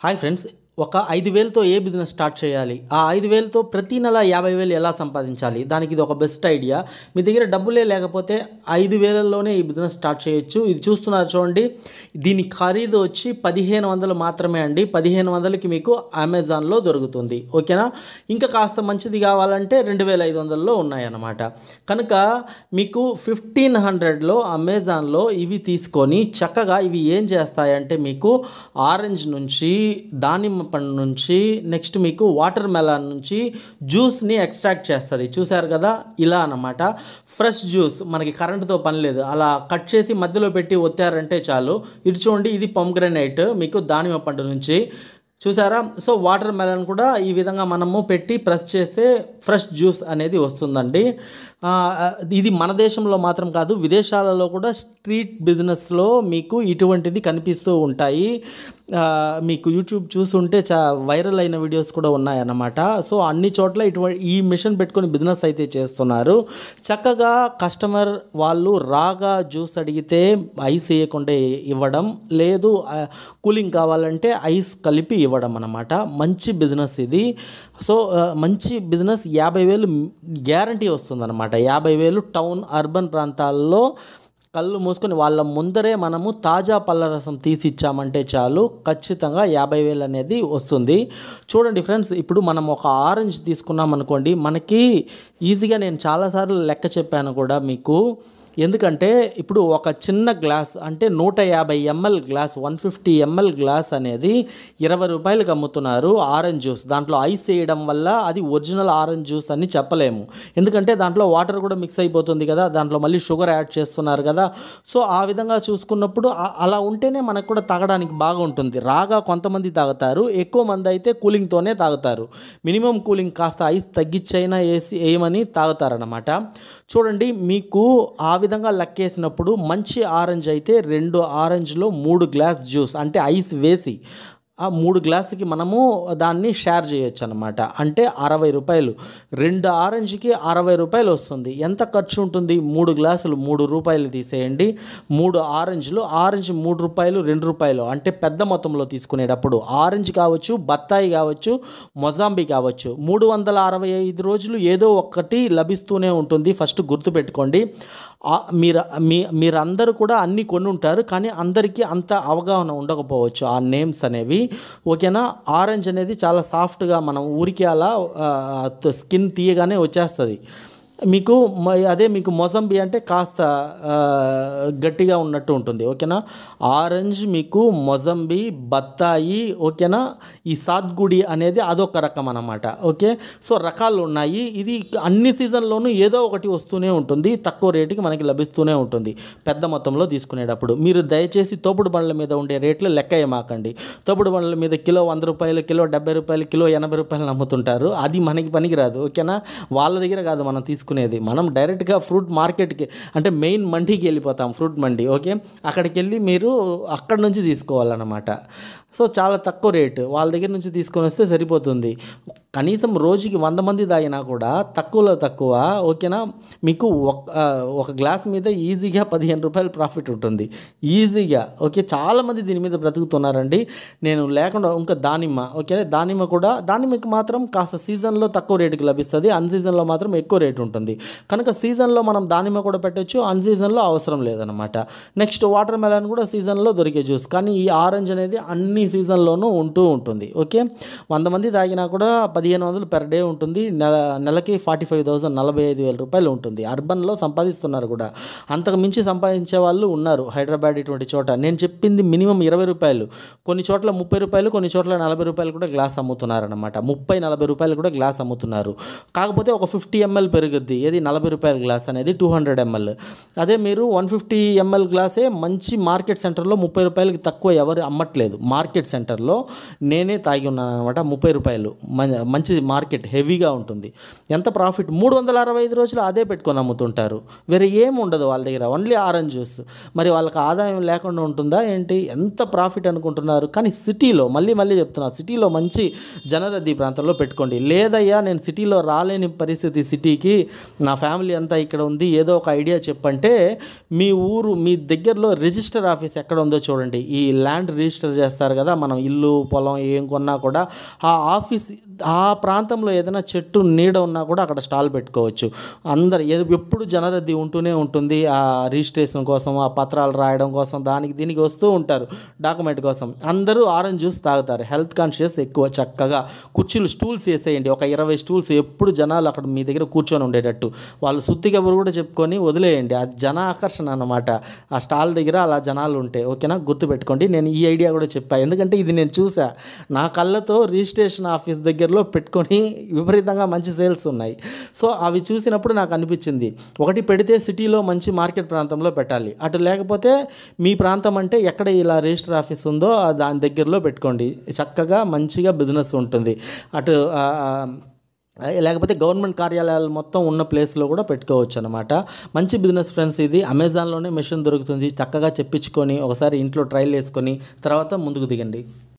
Hi friends, ఒక ఐదు వేలతో ఏ బిజినెస్ స్టార్ట్ చేయాలి ఆ ఐదు వేలతో ప్రతి నెల యాభై వేలు ఎలా సంపాదించాలి దానికి ఇది ఒక బెస్ట్ ఐడియా మీ దగ్గర డబ్బులే లేకపోతే ఐదు వేలలోనే ఈ బిజినెస్ స్టార్ట్ చేయొచ్చు ఇది చూస్తున్నారు చూడండి దీని ఖరీదు వచ్చి పదిహేను వందలు మాత్రమే అండి పదిహేను వందలకి మీకు అమెజాన్లో దొరుకుతుంది ఓకేనా ఇంకా కాస్త మంచిది కావాలంటే రెండు వేల ఐదు వందల్లో ఉన్నాయన్నమాట కనుక మీకు ఫిఫ్టీన్ హండ్రెడ్లో అమెజాన్లో ఇవి తీసుకొని చక్కగా ఇవి ఏం చేస్తాయంటే మీకు ఆరెంజ్ నుంచి దానిమ్మ పండు నుంచి నెక్స్ట్ మీకు వాటర్ మెలాన్ నుంచి జ్యూస్ని ఎక్స్ట్రాక్ట్ చేస్తుంది చూసారు కదా ఇలా అనమాట ఫ్రెష్ జ్యూస్ మనకి కరెంటుతో పని లేదు అలా కట్ చేసి మధ్యలో పెట్టి ఒత్తారంటే చాలు ఇటు చూడండి ఇది పొమ్గ్రనైట్ మీకు దానిమ్మ పండు నుంచి చూసారా సో వాటర్ మెలన్ కూడా ఈ విధంగా మనము పెట్టి ప్రెస్ చేస్తే ఫ్రెష్ జ్యూస్ అనేది వస్తుందండి ఇది మన దేశంలో మాత్రం కాదు విదేశాలలో కూడా స్ట్రీట్ బిజినెస్లో మీకు ఇటువంటిది కనిపిస్తూ ఉంటాయి మీకు యూట్యూబ్ చూస్తుంటే చా వైరల్ అయిన వీడియోస్ కూడా ఉన్నాయన్నమాట సో అన్ని చోట్ల ఇటువంటి ఈ మిషన్ పెట్టుకొని బిజినెస్ అయితే చేస్తున్నారు చక్కగా కస్టమర్ వాళ్ళు రాగా జ్యూస్ అడిగితే ఐస్ వేయకుండా ఇవ్వడం లేదు కూలింగ్ కావాలంటే ఐస్ కలిపి ఇవ్వడం అనమాట మంచి బిజినెస్ ఇది సో మంచి బిజినెస్ యాభై వేలు గ్యారంటీ వస్తుందన్నమాట యాభై వేలు టౌన్ అర్బన్ ప్రాంతాల్లో కళ్ళు మూసుకొని వాళ్ళ ముందరే మనము తాజా పళ్ళ రసం తీసి ఇచ్చామంటే చాలు ఖచ్చితంగా యాభై వేలు అనేది వస్తుంది చూడండి ఫ్రెండ్స్ ఇప్పుడు మనం ఒక ఆరెంజ్ తీసుకున్నాం అనుకోండి మనకి ఈజీగా నేను చాలాసార్లు లెక్క చెప్పాను కూడా మీకు ఎందుకంటే ఇప్పుడు ఒక చిన్న గ్లాస్ అంటే నూట యాభై ML glass one fifty ML glass అనేది ఇరవై రూపాయలకు అమ్ముతున్నారు ఆరెంజ్ జ్యూస్ దాంట్లో ఐస్ వేయడం వల్ల అది ఒరిజినల్ ఆరెంజ్ జ్యూస్ అని చెప్పలేము ఎందుకంటే దాంట్లో వాటర్ కూడా మిక్స్ అయిపోతుంది కదా దాంట్లో మళ్ళీ షుగర్ యాడ్ చేస్తున్నారు కదా సో ఆ విధంగా చూసుకున్నప్పుడు అలా ఉంటేనే మనకు కూడా తాగడానికి బాగుంటుంది రాగా కొంతమంది తాగుతారు ఎక్కువ మంది అయితే కూలింగ్తోనే తాగుతారు మినిమం కూలింగ్ కాస్త ఐస్ తగ్గించైనా వేసి వేయమని తాగుతారనమాట చూడండి మీకు ఆ విధంగా లెక్కేసినప్పుడు మంచి ఆరెంజ్ అయితే రెండు ఆరెంజ్లో మూడు గ్లాస్ జ్యూస్ అంటే ఐస్ వేసి ఆ మూడు గ్లాసుకి మనము దాన్ని షేర్ చేయొచ్చు అనమాట అంటే అరవై రూపాయలు రెండు ఆరెంజ్కి అరవై రూపాయలు వస్తుంది ఎంత ఖర్చు ఉంటుంది మూడు గ్లాసులు మూడు రూపాయలు తీసేయండి మూడు ఆరెంజ్లు ఆరెంజ్ మూడు రూపాయలు రెండు రూపాయలు అంటే పెద్ద మొత్తంలో తీసుకునేటప్పుడు ఆరెంజ్ కావచ్చు బత్తాయి కావచ్చు మొజాంబి కావచ్చు మూడు వందల అరవై ఐదు రోజులు ఏదో ఒక్కటి లభిస్తూనే ఉంటుంది ఫస్ట్ గుర్తుపెట్టుకోండి మీరు మీ మీరందరూ కూడా అన్నీ కొన్ని ఉంటారు కానీ అందరికీ అంత అవగాహన ఉండకపోవచ్చు ఆ నేమ్స్ అనేవి ఓకేనా ఆరెంజ్ అనేది చాలా సాఫ్ట్గా మనం ఊరికే అలా స్కిన్ తీయగానే వచ్చేస్తుంది మీకు అదే మీకు మొసంబి అంటే కాస్త గట్టిగా ఉన్నట్టు ఉంటుంది ఓకేనా ఆరెంజ్ మీకు మొసంబి బత్తాయి ఓకేనా ఈ సాద్గుడి అనేది అదొక రకం అనమాట ఓకే సో రకాలు ఉన్నాయి ఇది అన్ని సీజన్లోనూ ఏదో ఒకటి వస్తూనే ఉంటుంది తక్కువ రేటుకి మనకి లభిస్తూనే ఉంటుంది పెద్ద మొత్తంలో తీసుకునేటప్పుడు మీరు దయచేసి తోపుడు బండ్ల మీద ఉండే రేట్లు లెక్క ఏమాకండి తోపుడు బండ్ల మీద కిలో వంద రూపాయలు కిలో డెబ్బై రూపాయలు కిలో ఎనభై రూపాయలు నమ్ముతుంటారు అది మనకి పనికిరాదు ఓకేనా వాళ్ళ దగ్గర కాదు మనం తీసుకు తీసుకునేది మనం డైరెక్ట్గా ఫ్రూట్ మార్కెట్కి అంటే మెయిన్ మండికి వెళ్ళిపోతాం ఫ్రూట్ మండి ఓకే అక్కడికి వెళ్ళి మీరు అక్కడ నుంచి తీసుకోవాలన్నమాట సో చాలా తక్కువ రేటు వాళ్ళ దగ్గర నుంచి తీసుకొని వస్తే సరిపోతుంది కనీసం రోజుకి వంద మంది తాగినా కూడా తక్కువలో తక్కువ ఓకేనా మీకు ఒక గ్లాస్ మీద ఈజీగా పదిహేను రూపాయలు ప్రాఫిట్ ఉంటుంది ఈజీగా ఓకే చాలామంది దీని మీద బ్రతుకుతున్నారండి నేను లేకుండా ఇంకా దానిమ్మ ఓకే దానిమ్మ కూడా దానిమ్మకి మాత్రం కాస్త సీజన్లో తక్కువ రేటుకి లభిస్తుంది అన్ సీజన్లో మాత్రం ఎక్కువ రేటు ఉంటుంది ఉంటుంది కనుక సీజన్లో మనం దానిమ్మ కూడా పెట్టచ్చు అన్ సీజన్లో అవసరం లేదనమాట నెక్స్ట్ వాటర్ మెలన్ కూడా సీజన్లో దొరికే జ్యూస్ కానీ ఈ ఆరెంజ్ అనేది అన్ని సీజన్లోనూ ఉంటూ ఉంటుంది ఓకే వంద మంది తాగినా కూడా పదిహేను వందలు పెర్ డే ఉంటుంది నెల నెలకి ఫార్టీ ఫైవ్ థౌసండ్ నలభై ఐదు వేల రూపాయలు ఉంటుంది అర్బన్లో సంపాదిస్తున్నారు కూడా అంతకు మించి సంపాదించే వాళ్ళు ఉన్నారు హైదరాబాద్ ఇటువంటి చోట నేను చెప్పింది మినిమం ఇరవై రూపాయలు కొన్ని చోట్ల ముప్పై రూపాయలు కొన్ని చోట్ల నలభై రూపాయలు కూడా గ్లాస్ అమ్ముతున్నారనమాట ముప్పై నలభై రూపాయలు కూడా గ్లాస్ అమ్ముతున్నారు కాకపోతే ఒక ఫిఫ్టీ ఎంఎల్ పెరుగుద్ది దొరుకుద్ది ఏది నలభై రూపాయల గ్లాస్ అనేది టూ హండ్రెడ్ ఎంఎల్ అదే మీరు వన్ ఫిఫ్టీ ఎంఎల్ గ్లాసే మంచి మార్కెట్ సెంటర్లో ముప్పై రూపాయలకి తక్కువ ఎవరు అమ్మట్లేదు మార్కెట్ సెంటర్లో నేనే తాగి ఉన్నాను అనమాట ముప్పై రూపాయలు మంచి మార్కెట్ హెవీగా ఉంటుంది ఎంత ప్రాఫిట్ మూడు వందల అరవై ఐదు రోజులు అదే పెట్టుకొని అమ్ముతుంటారు వేరే ఏం ఉండదు వాళ్ళ దగ్గర ఓన్లీ ఆరెంజ్ జ్యూస్ మరి వాళ్ళకి ఆదాయం లేకుండా ఉంటుందా ఏంటి ఎంత ప్రాఫిట్ అనుకుంటున్నారు కానీ సిటీలో మళ్ళీ మళ్ళీ చెప్తున్నా సిటీలో మంచి జనరద్దీ ప్రాంతంలో పెట్టుకోండి లేదయ్యా నేను సిటీలో రాలేని పరిస్థితి సిటీకి నా ఫ్యామిలీ అంతా ఇక్కడ ఉంది ఏదో ఒక ఐడియా చెప్పంటే మీ ఊరు మీ దగ్గరలో రిజిస్టర్ ఆఫీస్ ఎక్కడ ఉందో చూడండి ఈ ల్యాండ్ రిజిస్టర్ చేస్తారు కదా మనం ఇల్లు పొలం ఏం కొన్నా కూడా ఆ ఆఫీస్ ఆ ప్రాంతంలో ఏదైనా చెట్టు నీడ ఉన్నా కూడా అక్కడ స్టాల్ పెట్టుకోవచ్చు అందరు ఎప్పుడు జనరది ఉంటూనే ఉంటుంది ఆ రిజిస్ట్రేషన్ కోసం ఆ పత్రాలు రాయడం కోసం దానికి దీనికి వస్తూ ఉంటారు డాక్యుమెంట్ కోసం అందరూ ఆరెంజ్ జ్యూస్ తాగుతారు హెల్త్ కాన్షియస్ ఎక్కువ చక్కగా కుర్చీలు స్టూల్స్ వేసేయండి ఒక ఇరవై స్టూల్స్ ఎప్పుడు జనాలు అక్కడ మీ దగ్గర కూర్చొని ఉండేటట్టు వచ్చేటట్టు వాళ్ళు సుత్తి కబురు కూడా చెప్పుకొని వదిలేయండి అది జన ఆకర్షణ అనమాట ఆ స్టాల్ దగ్గర అలా జనాలు ఉంటాయి ఓకేనా గుర్తుపెట్టుకోండి నేను ఈ ఐడియా కూడా చెప్పాను ఎందుకంటే ఇది నేను చూసా నా కళ్ళతో రిజిస్ట్రేషన్ ఆఫీస్ దగ్గరలో పెట్టుకొని విపరీతంగా మంచి సేల్స్ ఉన్నాయి సో అవి చూసినప్పుడు నాకు అనిపించింది ఒకటి పెడితే సిటీలో మంచి మార్కెట్ ప్రాంతంలో పెట్టాలి అటు లేకపోతే మీ ప్రాంతం అంటే ఎక్కడ ఇలా రిజిస్టర్ ఆఫీస్ ఉందో దాని దగ్గరలో పెట్టుకోండి చక్కగా మంచిగా బిజినెస్ ఉంటుంది అటు లేకపోతే గవర్నమెంట్ కార్యాలయాలు మొత్తం ఉన్న ప్లేస్లో కూడా పెట్టుకోవచ్చు అనమాట మంచి బిజినెస్ ఫ్రెండ్స్ ఇది అమెజాన్లోనే మెషిన్ దొరుకుతుంది చక్కగా చెప్పించుకొని ఒకసారి ఇంట్లో ట్రైల్ వేసుకొని తర్వాత ముందుకు దిగండి